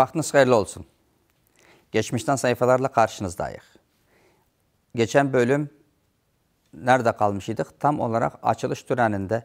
Vaxtınız xeyirli olsun. Geçmişten sayfalarla karşınızdayıq. Geçen bölüm nerede kalmışydık? Tam olarak açılış töreninde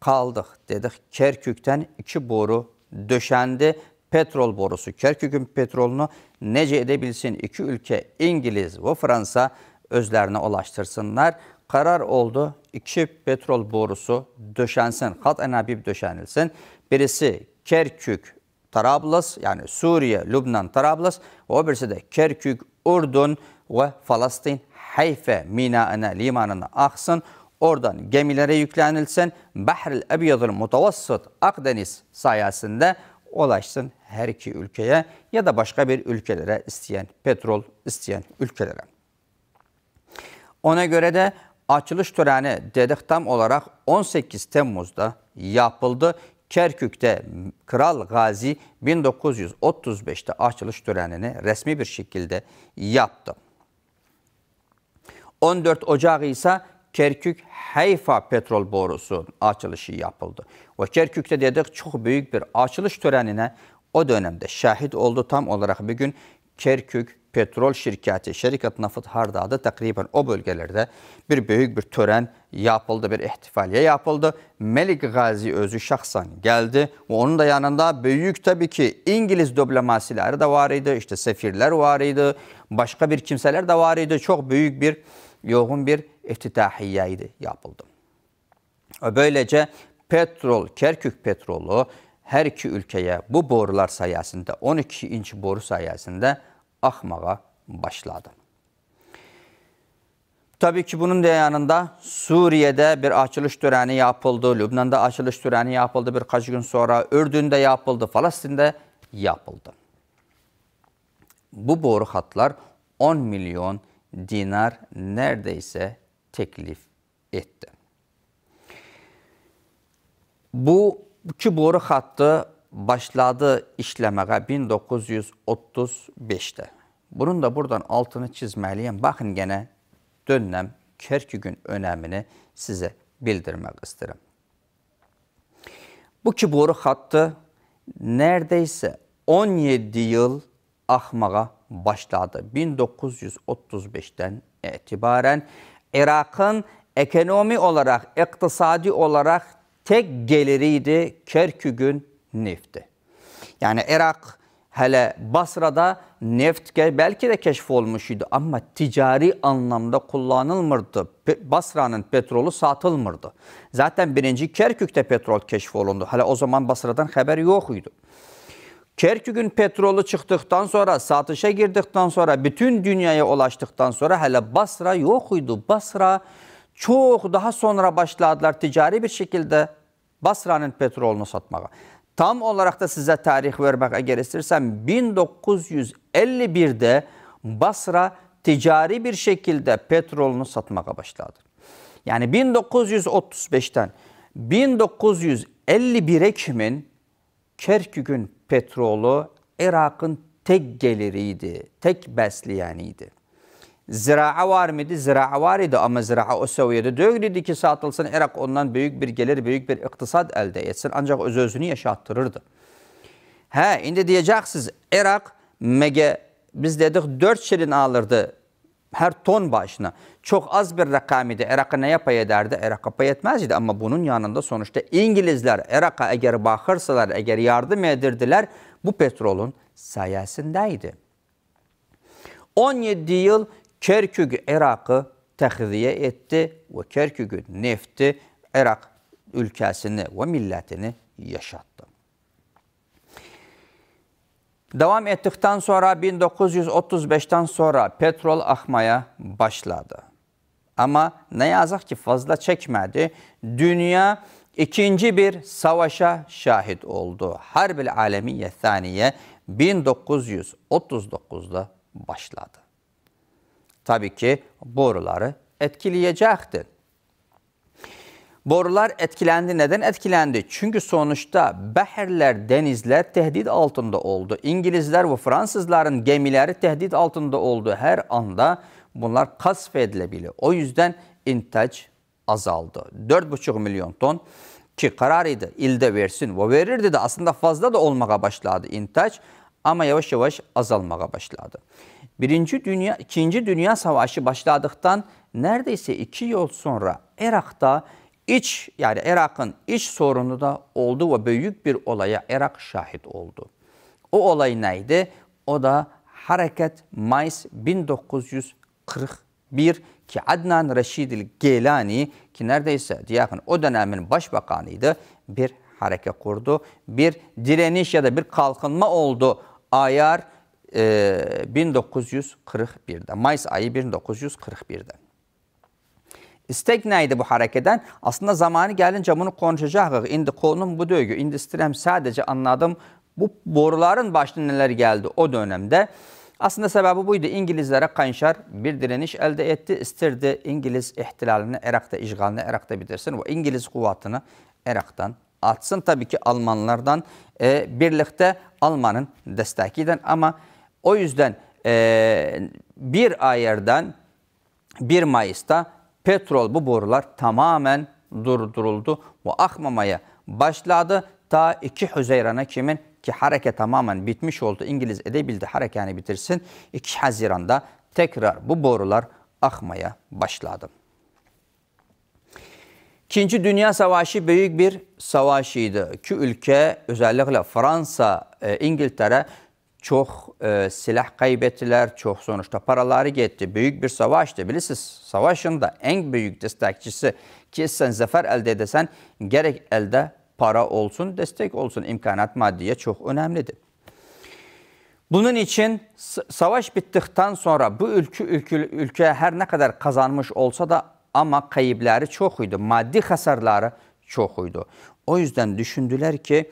kaldık dedik. Kerkük'ten iki boru döşendi. Petrol borusu, Kerkük'ün petrolünü nece edebilsin? İki ülke İngiliz ve Fransa özlerine ulaştırsınlar. Karar oldu iki petrol borusu döşensin. Kat enabib döşenilsin. Birisi Kerkük Trablus, yani Suriye, Lübnan, Trablus O birisi de Kerkük, Urdun ve Falastin, Hayfe, Mina'ına, limanına aksın. Oradan gemilere yüklenilsin. Bahril Ebyadul Mutavassıt Akdeniz sayesinde ulaşsın her iki ülkeye ya da başka bir ülkelere isteyen, petrol isteyen ülkelere. Ona göre de açılış töreni dedik tam olarak 18 Temmuz'da yapıldı. Kerkük'te Kral Gazi 1935'te açılış törenini resmi bir şekilde yaptı. 14 Ocak ise Kerkük Hayfa petrol borusunun açılışı yapıldı. Ve Kerkük'te dedik çok büyük bir açılış törenine o dönemde şahit oldu. Tam olarak bir gün Kerkük Petrol Şirketi, Şerikat Nafıt Harda'da takriben o bölgelerde bir büyük bir tören yapıldı, bir ihtifaliye yapıldı. Melik Gazi özü şahsan geldi ve onun da yanında büyük tabii ki İngiliz diplomasileri de var idi, işte sefirler var idi, başka bir kimseler de var idi. Çok büyük bir, yoğun bir iftitahiyeydi yapıldı. Böylece petrol, Kerkük petrolu her iki ülkeye bu borular sayesinde, 12 inç boru sayesinde Akmağa başladı. Tabii ki bunun da yanında Suriye'de bir açılış töreni yapıldı, Lübnan'da açılış töreni yapıldı birkaç gün sonra, Ürdün'de yapıldı, Falastin'de yapıldı. Bu boru hatlar 10 milyon dinar neredeyse teklif etti. Bu iki boru hattı başladı işlemeye 1935'te. Bunun da buradan altını çizmeliyim. Bakın gene dönem Kerkük'ün önemini size bildirmek isterim. Bu ki boru hattı neredeyse 17 yıl akmağa başladı. 1935'ten itibaren Irak'ın ekonomi olarak, iktisadi olarak tek geliriydi Kerkük'ün nefti. Yani Irak hele Basra'da neft belki de keşf olmuşydu ama ticari anlamda kullanılmırdı. Basra'nın petrolu satılmırdı. Zaten birinci Kerkük'te petrol keşf olundu. Hele o zaman Basra'dan haber yokuydu. Kerkük'ün petrolu çıktıktan sonra, satışa girdikten sonra, bütün dünyaya ulaştıktan sonra hele Basra yokuydu. Basra çok daha sonra başladılar ticari bir şekilde Basra'nın petrolunu satmaya. Tam olarak da size tarih vermek eğer istersem 1951'de Basra ticari bir şekilde petrolünü satmaya başladı. Yani 1935'ten 1951'e kimin Kerkük'ün petrolü Irak'ın tek geliriydi, tek besleyeniydi. Zira'a var mıydı? Zira'a var idi ama zira'a o seviyede değildi ki satılsın Irak ondan büyük bir gelir, büyük bir iktisat elde etsin. Ancak öz özünü yaşattırırdı. He, indi diyeceksiniz Irak mege biz dedik 4 şilin alırdı her ton başına. Çok az bir rakam idi. Irak'a ne yapay ederdi? Irak'a pay etmez Ama bunun yanında sonuçta İngilizler Irak'a eğer bakırsalar, eğer yardım edirdiler bu petrolün sayesindeydi. 17 yıl Kerkük Əraqı təxriyə etdi və Kerkükün nefti Əraq ölkəsini və millətini yaşatdı. Davam etdikdən sonra 1935-dən sonra petrol axmaya başladı. Amma nə yazıq ki, fazla çəkmədi. Dünya ikinci bir savaşa şahid oldu. Harbil Aləmiyyə Thaniyə 1939-da başladı. tabii ki boruları etkileyecektir. Borular etkilendi. Neden etkilendi? Çünkü sonuçta behirler, denizler tehdit altında oldu. İngilizler ve Fransızların gemileri tehdit altında oldu. Her anda bunlar kasf edilebilir. O yüzden intaj azaldı. 4,5 milyon ton ki kararıydı. idi ilde versin ve verirdi de aslında fazla da olmaya başladı intaj ama yavaş yavaş azalmaya başladı. Birinci Dünya, ikinci Dünya Savaşı başladıktan neredeyse iki yıl sonra Irak'ta iç yani Irak'ın iç sorunu da oldu ve büyük bir olaya Irak şahit oldu. O olay neydi? O da hareket Mayıs 1941 ki Adnan Reşidil Geylani ki neredeyse diyakın o dönemin başbakanıydı bir hareket kurdu. Bir direniş ya da bir kalkınma oldu ayar e, 1941'de. Mayıs ayı 1941'de. İstek neydi bu harekeden. Aslında zamanı gelince bunu konuşacağız. Şimdi konum bu dögü. Şimdi istirem sadece anladım. Bu boruların başına neler geldi o dönemde. Aslında sebebi buydu. İngilizlere Kanşar bir direniş elde etti. istirdi İngiliz ihtilalini, Irak'ta işgalini, Irak'ta bitirsin. Bu İngiliz kuvvetini Irak'tan atsın tabii ki Almanlardan e, birlikte Almanın desteğiyle ama o yüzden e, bir ayardan 1 Mayıs'ta petrol bu borular tamamen durduruldu bu akmamaya başladı. Ta 2 Haziran'a kimin ki hareket tamamen bitmiş oldu. İngiliz edebildi harekeni bitirsin. 2 Haziran'da tekrar bu borular akmaya başladı. İkinci Dünya Savaşı büyük bir savaşıydı. İki ülke özellikle Fransa, e, İngiltere çok e, silah kaybettiler, çok sonuçta paraları getti. Büyük bir savaştı. Bilirsiniz savaşın da en büyük destekçisi ki sen zafer elde edesen gerek elde para olsun, destek olsun. imkanat maddiye çok önemlidir. Bunun için savaş bittikten sonra bu ülke, ülke, ülke her ne kadar kazanmış olsa da ama kayıpları çox idi, maddi hasarları çox idi. O yüzden düşündüler ki,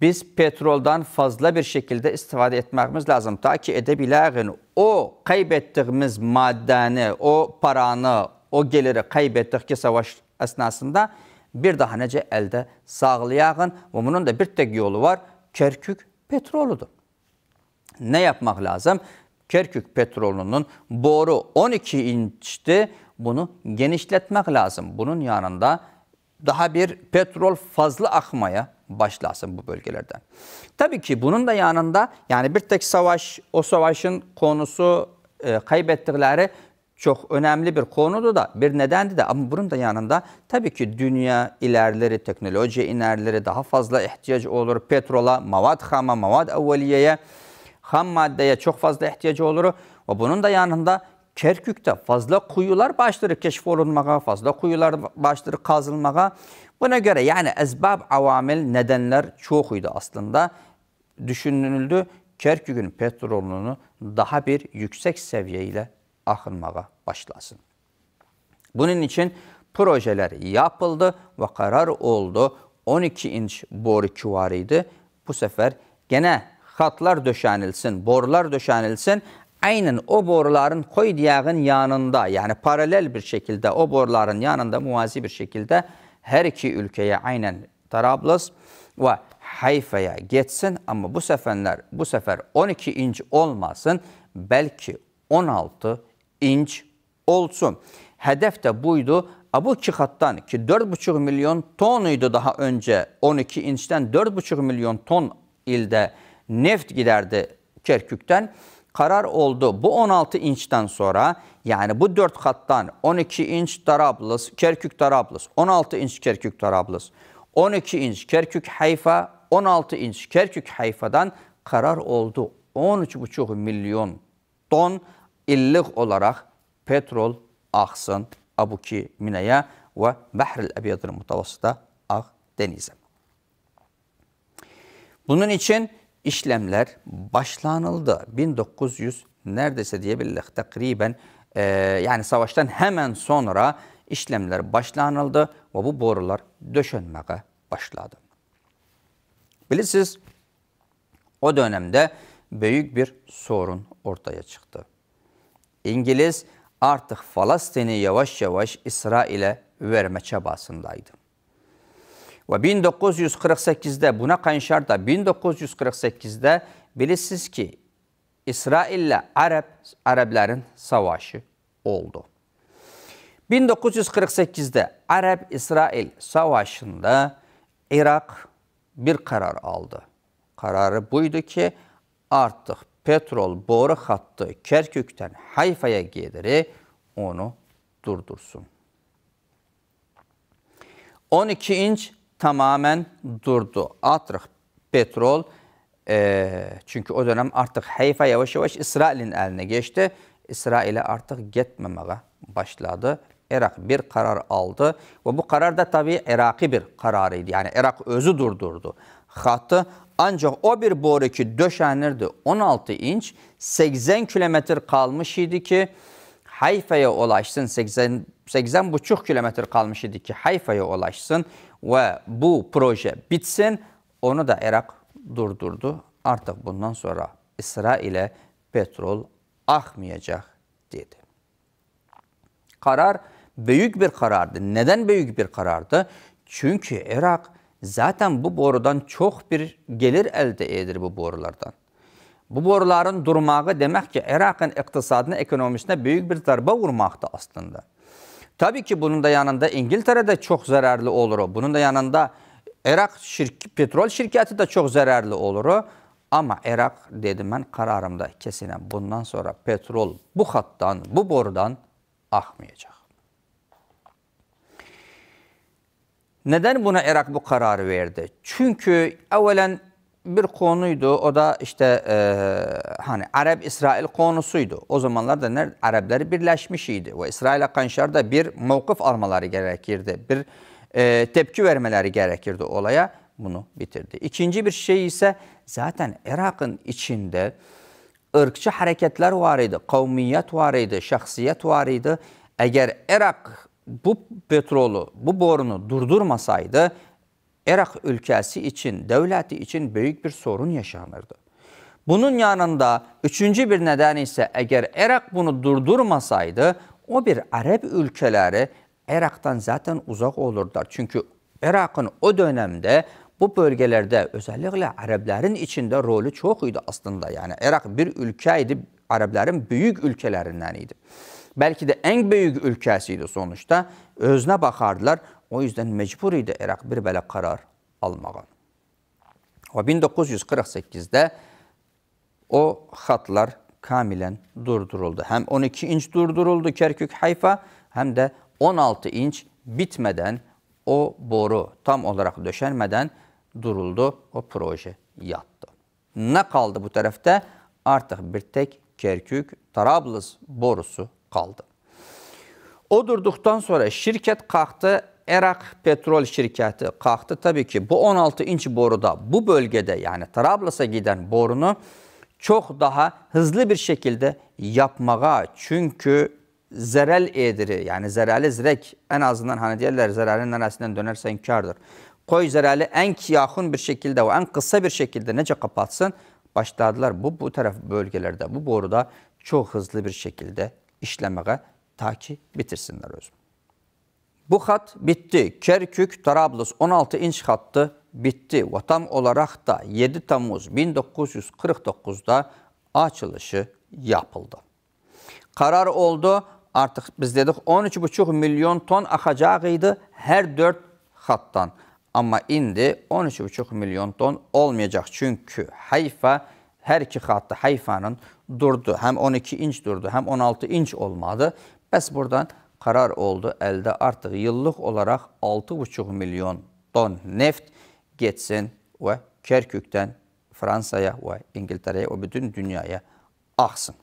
biz petroldan fazla bir şekilde istifade etmemiz lazım. Ta ki, edə o qeyb etdiyimiz maddəni, o paranı, o geliri qeyb ki, savaş esnasında bir daha nece elde sağlayağın və bunun da bir tek yolu var, Kerkük petroludur. Ne yapmak lazım? Kerkük petrolünün boru 12 inçti bunu genişletmek lazım. Bunun yanında daha bir petrol fazla akmaya başlasın bu bölgelerden. Tabii ki bunun da yanında yani bir tek savaş, o savaşın konusu e, kaybettikleri çok önemli bir konudu da bir nedendi de ama bunun da yanında tabii ki dünya ilerleri, teknoloji ilerleri daha fazla ihtiyacı olur. Petrola, mavad hama, mavad evveliyeye, ham maddeye çok fazla ihtiyacı olur. Ve bunun da yanında Kerkük'te fazla kuyular başları keşfolunmağa, fazla kuyular başları kazılmağa. Buna göre yani ezbab, avamil, nedenler çoğuydu aslında. Düşünüldü Kerkük'ün petrolünü daha bir yüksek seviyeyle akınmağa başlasın. Bunun için projeler yapıldı ve karar oldu. 12 inç boru küvarıydı. Bu sefer gene hatlar döşenilsin, borular döşenilsin aynen o boruların koy diyağın yanında yani paralel bir şekilde o boruların yanında muazi bir şekilde her iki ülkeye aynen Tarablus ve Hayfa'ya geçsin ama bu seferler bu sefer 12 inç olmasın belki 16 inç olsun. Hedef de buydu. Abu cihattan ki 4,5 milyon tonuydu daha önce 12 inçten 4,5 milyon ton ilde neft giderdi Kerkük'ten karar oldu. Bu 16 inçten sonra yani bu 4 kattan 12 inç Darablus, Kerkük Darablus, 16 inç Kerkük Darablus, 12 inç Kerkük Hayfa, 16 inç Kerkük Hayfa'dan karar oldu. 13,5 milyon ton illik olarak petrol aksın Abuki mineye ve Bahril Ebiyadır Mutavası'da Akdeniz'e. Bunun için işlemler başlanıldı. 1900 neredeyse diyebilirlik takriben e, yani savaştan hemen sonra işlemler başlanıldı ve bu borular döşenmeye başladı. Bilirsiniz o dönemde büyük bir sorun ortaya çıktı. İngiliz artık Falastin'i yavaş yavaş İsrail'e verme çabasındaydı. Ve 1948'de buna kanşar da 1948'de bilirsiniz ki İsrail ile Arap, Arapların savaşı oldu. 1948'de Arap-İsrail savaşında Irak bir karar aldı. Kararı buydu ki artık petrol boru hattı Kerkük'ten Hayfa'ya geliri onu durdursun. 12 inç tamamen durdu. Artık petrol e, çünkü o dönem artık Hayfa yavaş yavaş İsrail'in eline geçti. İsrail'e artık gitmemeye başladı. Irak bir karar aldı ve bu karar da tabii Irak'ı bir kararıydı. Yani Irak özü durdurdu hattı. Ancak o bir boru ki döşenirdi 16 inç 80 kilometre kalmış idi ki Hayfa'ya ulaşsın 80 80 buçuk kilometre kalmış idi ki Hayfa'ya ulaşsın ve bu proje bitsin onu da Irak durdurdu. Artık bundan sonra İsrail'e petrol akmayacak dedi. Karar büyük bir karardı. Neden büyük bir karardı? Çünkü Irak zaten bu borudan çok bir gelir elde edir bu borulardan. Bu boruların durmağı demek ki Irak'ın iktisadına, ekonomisine büyük bir darbe vurmaktı aslında. Tabii ki bunun da yanında İngiltere'de çok zararlı olur. Bunun da yanında Irak şirk, petrol şirketi de çok zararlı olur. Ama Irak dedim ben kararımda kesinen bundan sonra petrol bu hattan, bu borudan akmayacak. Neden buna Irak bu kararı verdi? Çünkü evvelen bir konuydu. O da işte e, hani Arap-İsrail konusuydu. O zamanlarda nerede Arapları birleşmiş idi. Ve İsrail'e kanşar da bir mevkif almaları gerekirdi. Bir e, tepki vermeleri gerekirdi olaya. Bunu bitirdi. İkinci bir şey ise zaten Irak'ın içinde ırkçı hareketler var idi. Kavmiyet var idi. Şahsiyet var idi. Eğer Irak bu petrolü, bu borunu durdurmasaydı Irak ülkəsi üçün, dövləti üçün böyük bir sorun yaşanırdı. Bunun yanında üçüncü bir nədən isə əgər Irak bunu durdurmasaydı, o bir ərəb ölkələri Irakdan zaten uzaq olurdular. Çünki Irakın o dövrdə bu bölgələrdə özəlliklə ərəblərin içində rolu çox idi aslında. Yəni Irak bir ölkə idi, ərəblərin böyük ölkələrindən idi. Bəlkə də ən böyük ölkəsi idi sonuçta. Özünə baxardılar. O yüzdən məcbur idi İraq bir belə qərar almağa. Və 1948-də o xatlar kamilən durduruldu. Həm 12 inç durduruldu Kərkük Hayfa, həm də 16 inç bitmədən o boru tam olaraq döşənmədən duruldu, o proje yatdı. Nə qaldı bu tərəfdə? Artıq bir tək Kərkük, Tarablız borusu qaldı. O durduqdan sonra şirkət qalxdı, Erak Petrol Şirketi kalktı. Tabii ki bu 16 inç boruda bu bölgede yani Trablus'a giden borunu çok daha hızlı bir şekilde yapmaya çünkü zerel ediri yani zerali zirek en azından hani diyorlar zeralin neresinden dönerse inkardır. Koy zerali en yakın bir şekilde o en kısa bir şekilde nece kapatsın başladılar bu bu taraf bölgelerde bu boruda çok hızlı bir şekilde işlemeye ta ki bitirsinler özüm. Bu hat bitti. Kerkük Trablus 16 inç hattı bitti ve tam olarak da 7 Temmuz 1949'da açılışı yapıldı. Karar oldu. Artık biz dedik 13,5 milyon ton akacağıydı her 4 hattan. Ama indi 13,5 milyon ton olmayacak. Çünkü Hayfa her iki hattı Hayfa'nın durdu. Hem 12 inç durdu hem 16 inç olmadı. Biz buradan karar oldu. Əldə artıq yıllıq olaraq 6,5 milyon ton neft getsin ve Kerkükdən Fransaya ve İngiltere'ye ve bütün dünyaya aksın.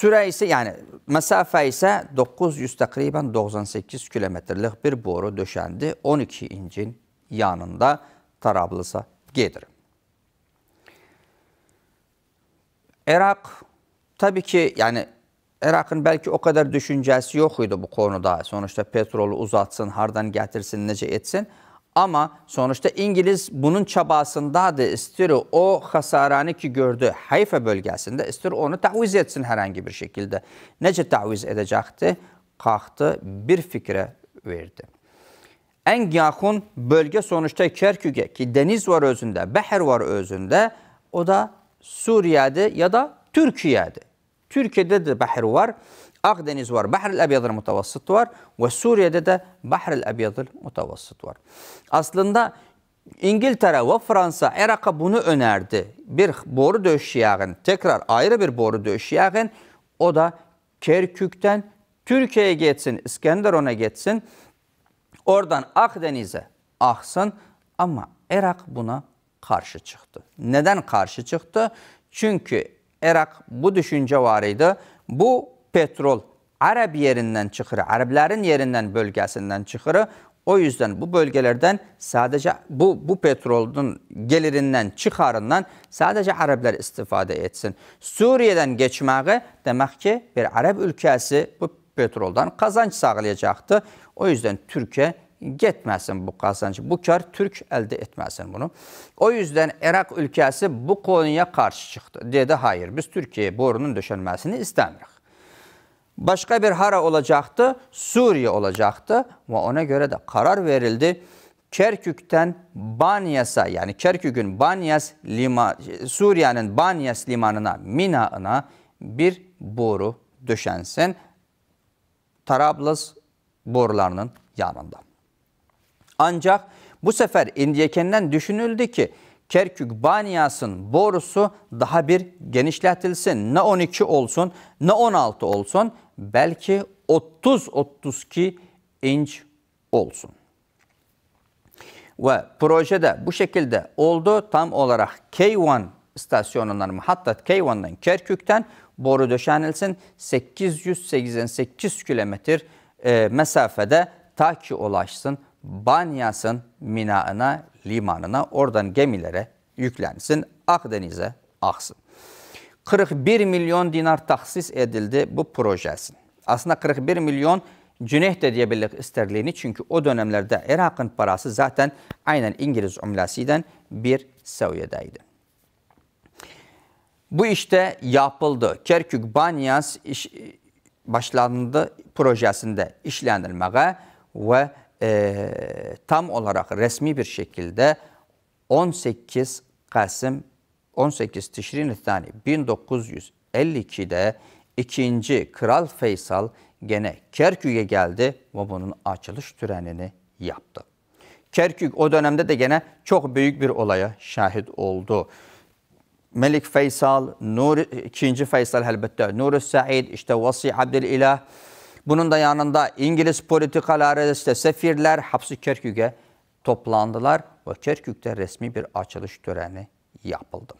Süre ise yani mesafe ise 900 takriben 98 kilometrelik bir boru döşendi 12 incin yanında Tarablus'a gelir. Irak tabii ki yani Irak'ın belki o kadar düşüncesi yok bu konuda. Sonuçta petrolü uzatsın, hardan getirsin, nece etsin. Ama sonuçta İngiliz bunun çabasındaydı. İstir o hasarını ki gördü Hayfa bölgesinde istir onu taviz etsin herhangi bir şekilde. Nece taviz edecekti? Kalktı bir fikre verdi. En yakın bölge sonuçta Kerkük'e ki deniz var özünde, behir var özünde. O da Suriye'de ya da Türkiye'de. Türkiye'de de behir var. Akdeniz var, Bahr Bahril Ebyad'ın mutavassıt var ve Suriye'de de Bahr Bahril Ebyad'ın mutavassıt var. Aslında İngiltere ve Fransa Irak'a bunu önerdi. Bir boru döşü yağın, tekrar ayrı bir boru döşü yağın. O da Kerkük'ten Türkiye'ye geçsin, İskenderun'a geçsin. Oradan Akdeniz'e aksın ama Irak buna karşı çıktı. Neden karşı çıktı? Çünkü Irak bu düşünce var idi, Bu petrol Arab yerinden çıkır, Arabların yerinden bölgesinden çıkır. O yüzden bu bölgelerden sadece bu, bu petrolun gelirinden, çıkarından sadece Arablar istifade etsin. Suriye'den geçmeyi demek ki bir Arab ülkesi bu petroldan kazanç sağlayacaktı. O yüzden Türkiye getməsin bu qazancı. Bu kar Türk elde etməsin bunu. O yüzden Irak ülkesi bu konuya qarşı çıxdı. Dedi, hayır, biz Türkiye borunun döşənməsini istemiyoruz başka bir hara olacaktı, Suriye olacaktı ve ona göre de karar verildi. Kerkük'ten Banyas'a yani Kerkük'ün Banyas Limanı, Suriye'nin Banyas limanına Mina'ına bir boru düşensin. Tarablus borularının yanında. Ancak bu sefer indiyekenden düşünüldü ki Kerkük Banyas'ın borusu daha bir genişletilsin. Ne 12 olsun ne 16 olsun belki 30-32 inç olsun. Ve projede bu şekilde oldu. Tam olarak K1 istasyonundan Hattat K1'dan Kerkük'ten boru döşenilsin. 888 kilometre e, mesafede ta ki ulaşsın Banyas'ın minaına, limanına, oradan gemilere yüklensin, Akdeniz'e aksın. 41 milyon dinar taksis edildi bu projesin. Aslında 41 milyon cüneyt de diyebilirdik isterliğini çünkü o dönemlerde Irak'ın parası zaten aynen İngiliz umlasıyla bir seviyedeydi. Bu işte yapıldı. Kerkük Banyas iş, başlandı projesinde işlenilmeye ve e, tam olarak resmi bir şekilde 18 Kasım 18 Tişrin Ethani 1952'de ikinci Kral Faysal gene Kerkük'e geldi ve bunun açılış törenini yaptı. Kerkük o dönemde de gene çok büyük bir olaya şahit oldu. Melik Faysal, Nur, 2. Faysal elbette, Nuri Said, işte Vasi Abdülilah. Bunun da yanında İngiliz politikaları, işte sefirler hapsi Kerkük'e toplandılar ve Kerkük'te resmi bir açılış töreni yapıldı.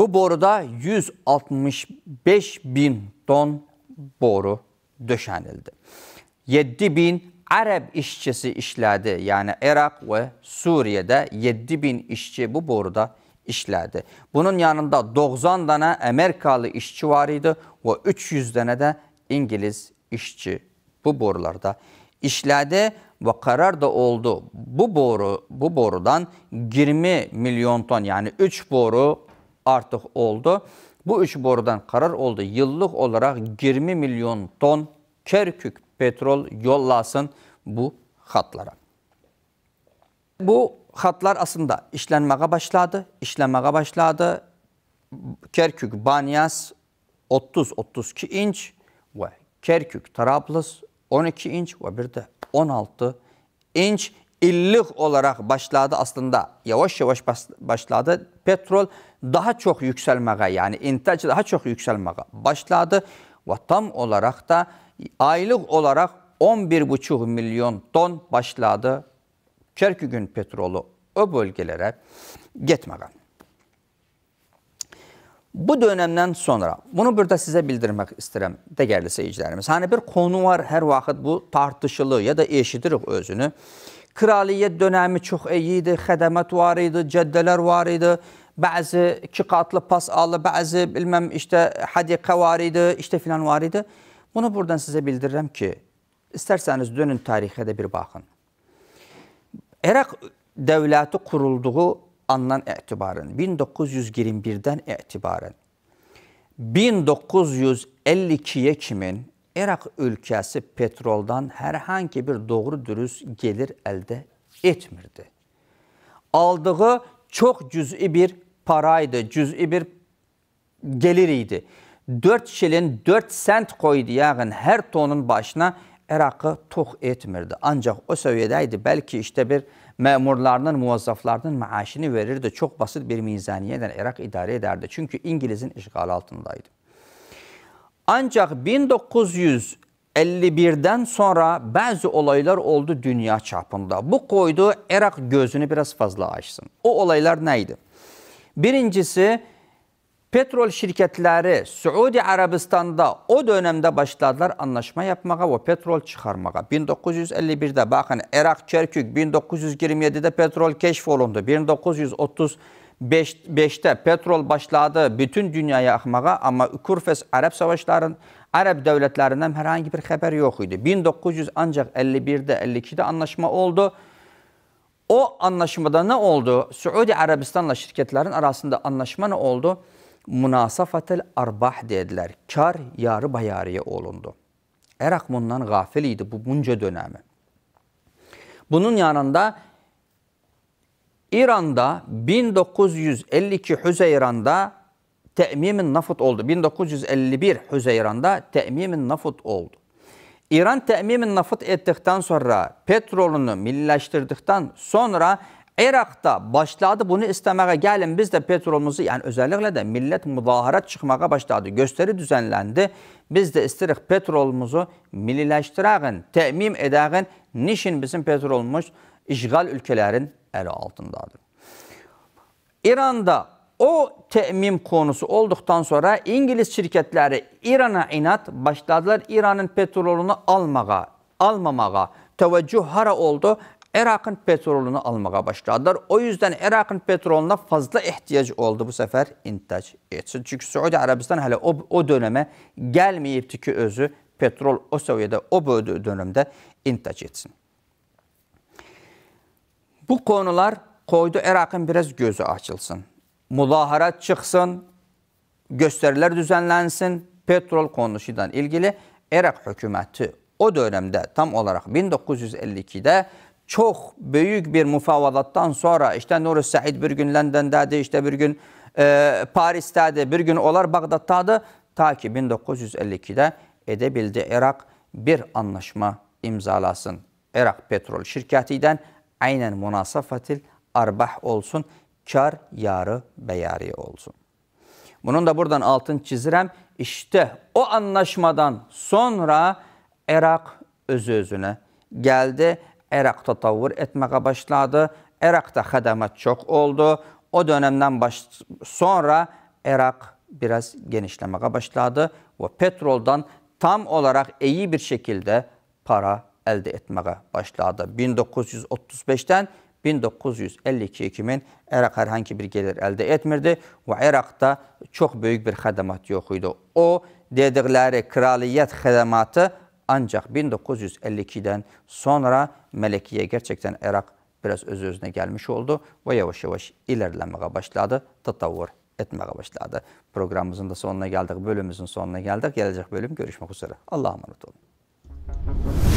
Bu boruda 165 bin ton boru döşenildi. 7 bin Ərəb işçisi işledi, yani Irak ve Suriye'de 7 bin işçi bu boruda işledi. Bunun yanında 90 tane Amerikalı işçi var idi və 300 tane de İngiliz işçi bu borularda işledi ve karar da oldu. Bu boru bu borudan 20 milyon ton, yani 3 boru artıq oldu. Bu üç borudan karar oldu. Yıllık olarak 20 milyon ton Kerkük petrol yollasın bu hatlara. Bu hatlar aslında işlenmeye başladı. İşlenmeye başladı. Kerkük, Banyas 30-32 inç ve Kerkük, Trablus 12 inç ve bir de 16 inç illik olarak başladı aslında yavaş yavaş başladı. Petrol daha çok yükselmeye yani intaj daha çok yükselmeye başladı. Ve tam olarak da aylık olarak 11,5 milyon ton başladı. Çerki gün petrolü o bölgelere gitmeye. Bu dönemden sonra bunu burada size bildirmek isterim değerli seyircilerimiz. Hani bir konu var her vakit bu tartışılı ya da eşidirik özünü. Kraliyet dönemi çok iyiydi, xədəmət var idi, cəddələr var idi, bəzi iki qatlı pas alı, bazı bilməm işte hədiqə var idi, işte filan var idi. Bunu buradan size bildirirəm ki, isterseniz dönün tarixə də bir bakın. Irak devleti kurulduğu andan etibarən 1921'den dən 1952'ye 1952 kimin Irak ülkesi petroldan herhangi bir doğru dürüst gelir elde etmirdi. Aldığı çok cüz'i bir paraydı, cüz'i bir gelir idi. 4 şilin 4 sent koydu yağın her tonun başına Irak'ı tok etmirdi. Ancak o seviyedeydi. Belki işte bir memurlarının, muvazzaflarının maaşını verirdi. Çok basit bir mizaniyeden Irak idare ederdi. Çünkü İngiliz'in işgal altındaydı. Ancak 1951'den sonra bazı olaylar oldu dünya çapında. Bu koydu Irak gözünü biraz fazla açsın. O olaylar neydi? Birincisi petrol şirketleri Suudi Arabistan'da o dönemde başladılar anlaşma yapmaya ve petrol çıkarmaya. 1951'de bakın Irak Çerkük 1927'de petrol keşfolundu. 1930 5, 5'te petrol başladı bütün dünyaya akmağa ama Körfez Arap savaşların Arap devletlerinden herhangi bir haber yok idi. 1900 ancak 51'de 52'de anlaşma oldu. O anlaşmada ne oldu? Suudi Arabistan'la şirketlerin arasında anlaşma ne oldu? Münasafatel arbah dediler. Kar yarı bayarıya olundu. Irak bundan gafil idi bu bunca dönemi. Bunun yanında İran'da 1952 Hüzeyran'da temim Nafut oldu. 1951 Hüzeyran'da temim Nafut oldu. İran temim Nafut ettikten sonra petrolünü millileştirdikten sonra Irak'ta başladı bunu istemeye gelin biz de petrolümüzü yani özellikle de millet müdaharat çıkmaya başladı. Gösteri düzenlendi. Biz de isterik petrolümüzü millileştireğin, temin edeğin. Nişin bizim petrolümüz işgal ülkelerin əli altındadır. İranda o təmin konusu olduqdan sonra İngiliz şirkətləri İrana inat başladılar İranın petrolunu almağa, almamağa. Təvəccüh hara oldu? Irak'ın petrolünü almağa başladılar. O yüzden Irak'ın petroluna fazla ehtiyac oldu bu sefer intac etsin. Çünkü Suudi Arabistan hala o, o döneme gelmeyipti ki özü petrol o seviyede o bölü dönemde intac etsin. Bu konular koydu Irak'ın biraz gözü açılsın. mulaharat çıksın, gösteriler düzenlensin. Petrol konusuyla ilgili Irak hükümeti o dönemde tam olarak 1952'de çok büyük bir mufavalattan sonra işte Nuri Said bir gün London'daydı, işte bir gün e, Paris'teydi, bir gün olar Bagdat'taydı. Ta ki 1952'de edebildi Irak bir anlaşma imzalasın. Irak Petrol Şirketi'den aynen munasafatil arbah olsun. Kar yarı beyari olsun. Bunun da buradan altın çizirem. İşte o anlaşmadan sonra Irak özü özüne geldi. Irak'ta tavır etmeye başladı. Irak'ta xədəmət çok oldu. O dönemden baş sonra Irak biraz genişlemeye başladı və petroldan tam olarak iyi bir şekilde para elde etmeye başladı. 1935'ten 1952 kimin Irak herhangi bir gelir elde etmirdi ve Irak'ta çok büyük bir hizmet yokuydu. O dedikleri kraliyet hizmeti ancak 1952'den sonra Melekiye gerçekten Irak biraz öz özüne gelmiş oldu ve yavaş yavaş ilerlemeye başladı, tatavur etmeye başladı. Programımızın da sonuna geldik, bölümümüzün sonuna geldik. Gelecek bölüm görüşmek üzere. Allah'a emanet olun.